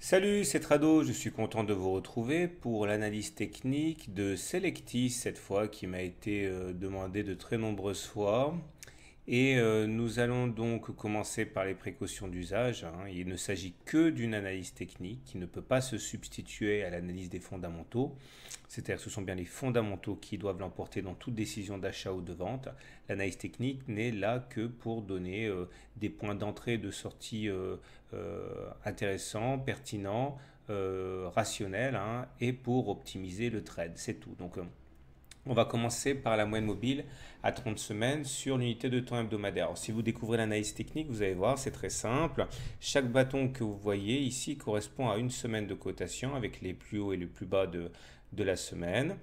Salut, c'est Trado, je suis content de vous retrouver pour l'analyse technique de Selectis, cette fois qui m'a été euh, demandée de très nombreuses fois. Et euh, nous allons donc commencer par les précautions d'usage. Hein. Il ne s'agit que d'une analyse technique qui ne peut pas se substituer à l'analyse des fondamentaux. C'est-à-dire que ce sont bien les fondamentaux qui doivent l'emporter dans toute décision d'achat ou de vente. L'analyse technique n'est là que pour donner euh, des points d'entrée et de sortie euh, intéressants, pertinents, rationnels, hein, et pour optimiser le trade. C'est tout. Donc on va commencer par la moyenne mobile à 30 semaines sur l'unité de temps hebdomadaire. si vous découvrez l'analyse technique, vous allez voir, c'est très simple. Chaque bâton que vous voyez ici correspond à une semaine de cotation avec les plus hauts et les plus bas de, la semaine.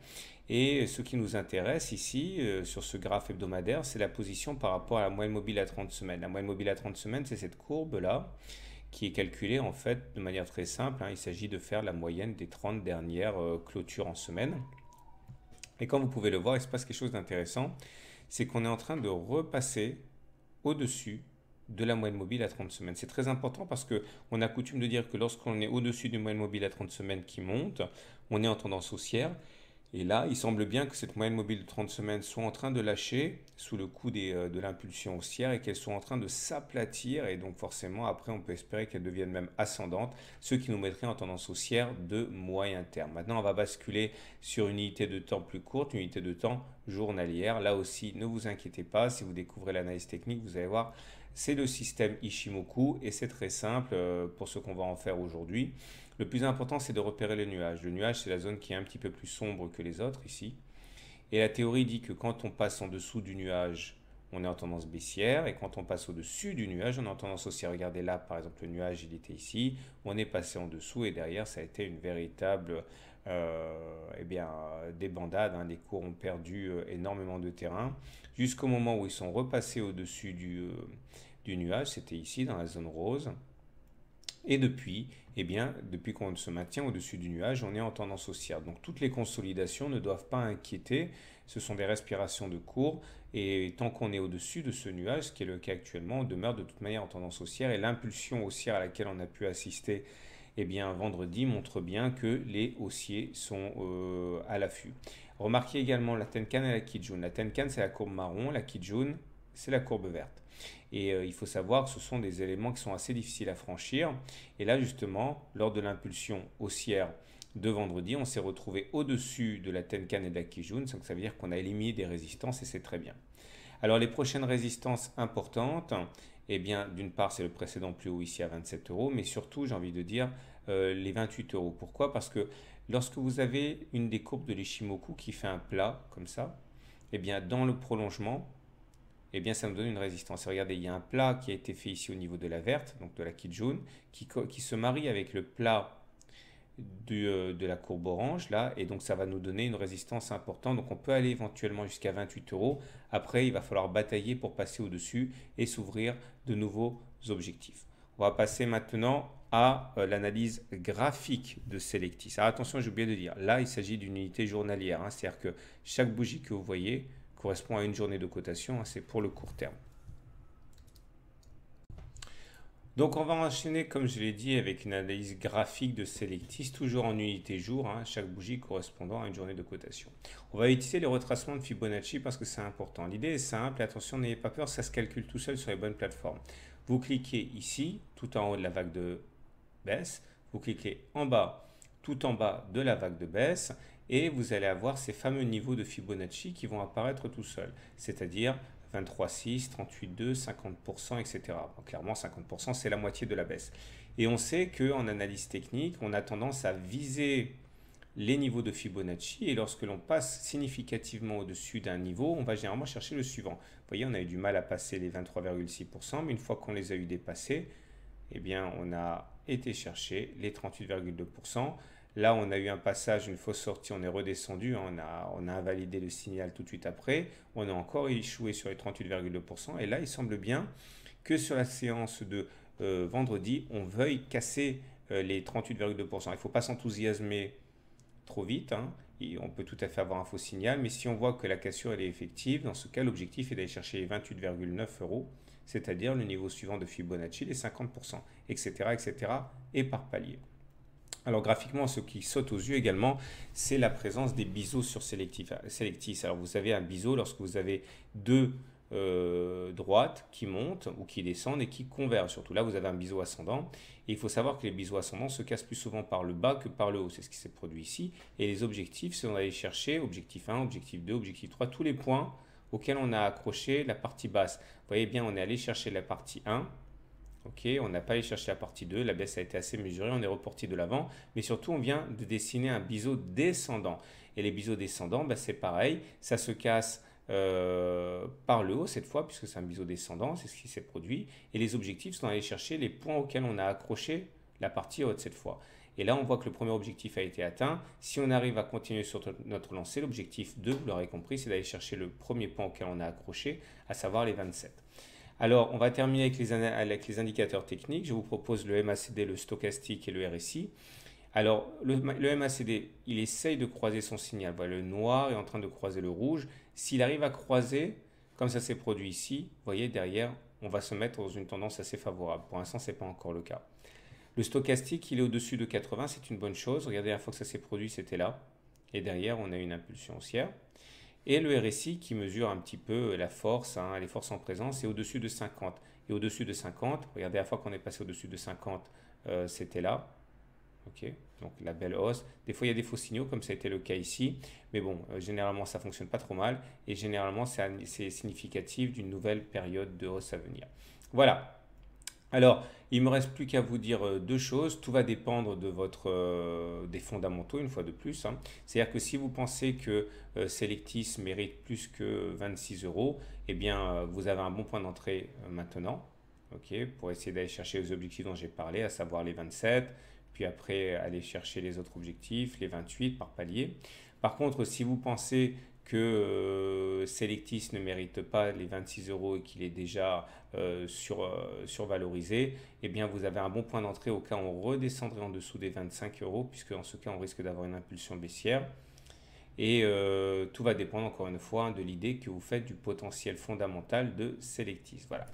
Et ce qui nous intéresse ici, euh, sur ce graphe hebdomadaire, c'est la position par rapport à la moyenne mobile à 30 semaines. La moyenne mobile à 30 semaines, c'est cette courbe-là qui est calculée en fait de manière très simple. Hein. Il s'agit de faire la moyenne des 30 dernières euh, clôtures en semaine. Et comme vous pouvez le voir, il se passe quelque chose d'intéressant, c'est qu'on est en train de repasser au-dessus de la moyenne mobile à 30 semaines. C'est très important parce que on a coutume de dire que lorsqu'on est au-dessus d'une moyenne mobile à 30 semaines qui monte, on est en tendance haussière et là, il semble bien que cette moyenne mobile de 30 semaines soit en train de lâcher sous le coup euh, de l'impulsion haussière et qu'elle soit en train de s'aplatir. Et donc forcément, après, on peut espérer qu'elle devienne même ascendante, ce qui nous mettrait en tendance haussière de moyen terme. Maintenant, on va basculer sur une unité de temps plus courte, une unité de temps journalière. Là aussi, ne vous inquiétez pas, si vous découvrez l'analyse technique, vous allez voir, c'est le système Ishimoku et c'est très simple euh, pour ce qu'on va en faire aujourd'hui. Le plus important, c'est de repérer le nuage. Le nuage, c'est la zone qui est un petit peu plus sombre que les autres ici. Et la théorie dit que quand on passe en dessous du nuage, on est en tendance baissière. Et quand on passe au-dessus du nuage, on est en tendance aussi. Regardez là, par exemple, le nuage, il était ici. On est passé en dessous et derrière, ça a été une véritable euh, eh bien, débandade. Les hein, cours ont perdu euh, énormément de terrain. Jusqu'au moment où ils sont repassés au-dessus du euh, nuage, c'était ici, dans la zone rose. Et depuis, eh bien, depuis qu'on se maintient au-dessus du nuage, on est en tendance haussière. Donc toutes les consolidations ne doivent pas inquiéter. Ce sont des respirations de cours. Et tant qu'on est au-dessus de ce nuage, ce qui est le cas actuellement, on demeure de toute manière en tendance haussière. Et l'impulsion haussière à laquelle on a pu assister eh bien, vendredi montre bien que les haussiers sont euh, à l'affût. Remarquez également la Tenkan et la Kijun. La Tenkan, c'est la courbe marron, la Kijun, c'est la courbe verte. Et euh, il faut savoir que ce sont des éléments qui sont assez difficiles à franchir. Et là, justement, lors de l'impulsion haussière de vendredi, on s'est retrouvé au-dessus de la Tenkan et de la Kijun, donc ça veut dire qu'on a éliminé des résistances et c'est très bien. Alors les prochaines résistances importantes, eh bien d'une part c'est le précédent plus haut ici à 27 euros, mais surtout j'ai envie de dire euh, les 28 euros. Pourquoi Parce que lorsque vous avez une des courbes de l'Ishimoku qui fait un plat comme ça, eh bien dans le prolongement, eh bien ça nous donne une résistance. regardez, il y a un plat qui a été fait ici au niveau de la verte, donc de la kit qui, qui se marie avec le plat euh, de la courbe orange là et donc ça va nous donner une résistance importante donc on peut aller éventuellement jusqu'à 28 euros après il va falloir batailler pour passer au dessus et s'ouvrir de nouveaux objectifs on va passer maintenant à euh, l'analyse graphique de Selectis Alors attention j'ai oublié de dire là il s'agit d'une unité journalière hein. c'est à dire que chaque bougie que vous voyez correspond à une journée de cotation, hein, c'est pour le court terme. Donc on va enchaîner, comme je l'ai dit, avec une analyse graphique de Selectis, toujours en unité jour, hein, chaque bougie correspondant à une journée de cotation. On va utiliser les retracements de Fibonacci parce que c'est important. L'idée est simple, attention, n'ayez pas peur, ça se calcule tout seul sur les bonnes plateformes. Vous cliquez ici, tout en haut de la vague de baisse, vous cliquez en bas, tout en bas de la vague de baisse, et vous allez avoir ces fameux niveaux de Fibonacci qui vont apparaître tout seuls, c'est-à-dire 23,6, 38,2, 50%, etc. clairement, 50%, c'est la moitié de la baisse. Et on sait qu'en analyse technique, on a tendance à viser les niveaux de Fibonacci et lorsque l'on passe significativement au-dessus d'un niveau, on va généralement chercher le suivant. Vous voyez, on a eu du mal à passer les 23,6%, mais une fois qu'on les a eu dépassés, eh bien, on a été chercher les 38,2%. Là, on a eu un passage, une fausse sortie, on est redescendu, hein, on a, invalidé le signal tout de suite après, on a encore échoué sur les 38,2%, et là, il semble bien que sur la séance de euh, vendredi, on veuille casser euh, les 38,2%. Il ne faut pas s'enthousiasmer trop vite, hein, on peut tout à fait avoir un faux signal, mais si on voit que la cassure est effective, dans ce cas, l'objectif est d'aller chercher les 28,9 euros, c'est-à-dire le niveau suivant de Fibonacci, les 50%, etc., etc., et par palier. Alors graphiquement, ce qui saute aux yeux également, c'est la présence des biseaux sur Selectis. Alors vous avez un biseau, lorsque vous avez deux euh, droites qui montent ou qui descendent et qui convergent. Surtout là, vous avez un biseau ascendant. Et il faut savoir que les biseaux ascendants se cassent plus souvent par le bas que par le haut. C'est ce qui s'est produit ici. Et les objectifs, c'est d'aller chercher objectif 1, objectif 2, objectif 3, tous les points auxquels on a accroché la partie basse. Vous voyez bien, on est allé chercher la partie 1, on n'a pas allé chercher la partie 2, la baisse a été assez mesurée, on est reporté de l'avant, mais surtout on vient de dessiner un biseau descendant. Et les biseaux descendants, bah, c'est pareil, ça se casse euh, par le haut cette fois, puisque c'est un biseau descendant, c'est ce qui s'est produit. Et les objectifs sont d'aller chercher les points auxquels on a accroché la partie haute cette fois. Et là, on voit que le premier objectif a été atteint. Si on arrive à continuer sur notre lancée, l'objectif 2, vous l'aurez compris, c'est d'aller chercher le premier point auquel on a accroché, à savoir les 27. Alors, on va terminer avec les, indicateurs techniques. Je vous propose le MACD, le stochastique et le RSI. Alors, le, MACD, il essaye de croiser son signal. le noir est en train de croiser le rouge. S'il arrive à croiser, comme ça s'est produit ici, vous voyez, derrière, on va se mettre dans une tendance assez favorable. Pour l'instant, ce n'est pas encore le cas. Le stochastique, il est au-dessus de 80, c'est une bonne chose. Regardez, la fois que ça s'est produit, c'était là. Et derrière, on a une impulsion haussière et le RSI qui mesure un petit peu la force, hein, les forces en présence, c'est au-dessus de 50. Et au-dessus de 50, regardez, la fois qu'on est passé au-dessus de 50, euh, c'était là. ok Donc la belle hausse. Des fois, il y a des faux signaux, comme ça a été le cas ici. Mais bon, euh, généralement, ça fonctionne pas trop mal. Et généralement, c'est significatif d'une nouvelle période de hausse à venir. Voilà. Alors, il me reste plus qu'à vous dire euh, deux choses. Tout va dépendre de votre, euh, des fondamentaux, une fois de plus. Hein. C'est-à-dire que si vous pensez que euh, Selectis mérite plus que 26 euros, eh bien, vous avez un bon point d'entrée maintenant, OK, pour essayer d'aller chercher les objectifs dont j'ai parlé, à savoir les 27, puis après aller chercher les autres objectifs, les 28 par palier. Par contre, si vous pensez que euh, Selectis ne mérite pas les 26 euros et qu'il est déjà euh, sur, euh, survalorisé, eh bien vous avez un bon point d'entrée au cas où on redescendrait en dessous des 25 euros, puisque en ce cas on risque d'avoir une impulsion baissière. Et tout va dépendre encore une fois de l'idée que vous faites du potentiel fondamental de Selectis. Voilà.